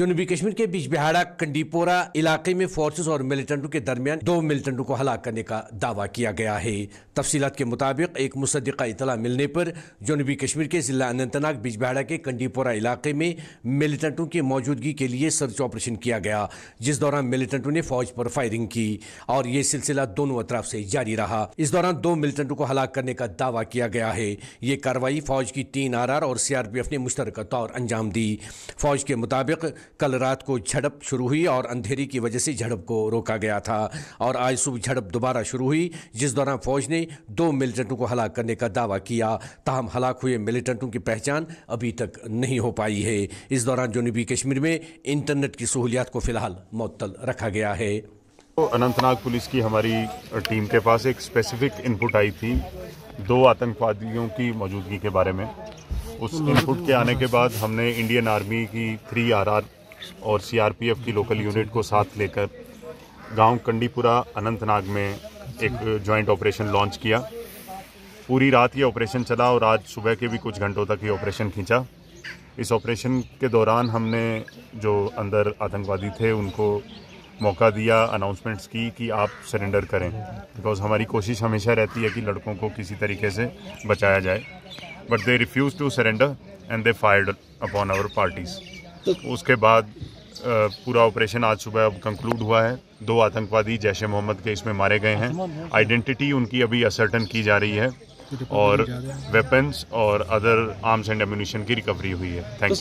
जनूबी कश्मीर के बीच बिहारा कंडीपोरा इलाके में फोर्सेस और मिलिटेंटों के दरमियान दो मिलिटेंटों को हलाक करने का दावा किया गया है तफसीत के मुताबिक एक मुसदा इतला मिलने पर जनूबी कश्मीर के जिला अनंतनाग बीच के कंडीपोरा इलाके में मिलिटेंटों की मौजूदगी के लिए सर्च ऑपरेशन किया गया जिस दौरान मिलिटेंटों ने फौज पर फायरिंग की और ये सिलसिला दोनों अतराफ से जारी रहा इस दौरान दो मिलिटेंटों को हलाक करने का दावा किया गया है ये कार्रवाई फौज की तीन आर और सीआरपीएफ ने मुश्तर तौर अंजाम दी फौज के मुताबिक कल रात को झड़प शुरू हुई और अंधेरी की वजह से झड़प को रोका गया था और आज सुबह झड़प दोबारा शुरू हुई जिस दौरान फौज ने दो मिलिटेंटों को हलाक करने का दावा किया ताहम हलाक हुए मिलिटेंटों की पहचान अभी तक नहीं हो पाई है इस दौरान जनूबी कश्मीर में इंटरनेट की सहूलियात को फिलहाल मअतल रखा गया है तो अनंतनाग पुलिस की हमारी टीम के पास एक स्पेसिफिक इनपुट आई थी दो आतंकवादियों की मौजूदगी के बारे में उस इनपुट के आने के बाद हमने इंडियन आर्मी की थ्री आरआर और सीआरपीएफ की लोकल यूनिट को साथ लेकर गांव कंडीपुरा अनंतनाग में एक जॉइंट ऑपरेशन लॉन्च किया पूरी रात ये ऑपरेशन चला और आज सुबह के भी कुछ घंटों तक ये ऑपरेशन खींचा इस ऑपरेशन के दौरान हमने जो अंदर आतंकवादी थे उनको मौका दिया अनाउंसमेंट्स की कि आप सरेंडर करें बिकॉज हमारी कोशिश हमेशा रहती है कि लड़कों को किसी तरीके से बचाया जाए but they refused to surrender and they fired upon our parties उसके बाद पूरा ऑपरेशन आज सुबह अब कंक्लूड हुआ है दो आतंकवादी जैश ए मोहम्मद के इसमें मारे गए हैं आइडेंटिटी उनकी अभी असर्टन की जा रही है और वेपन्स और अदर आर्म्स एंड एम्यूनिशन की रिकवरी हुई है थैंक यू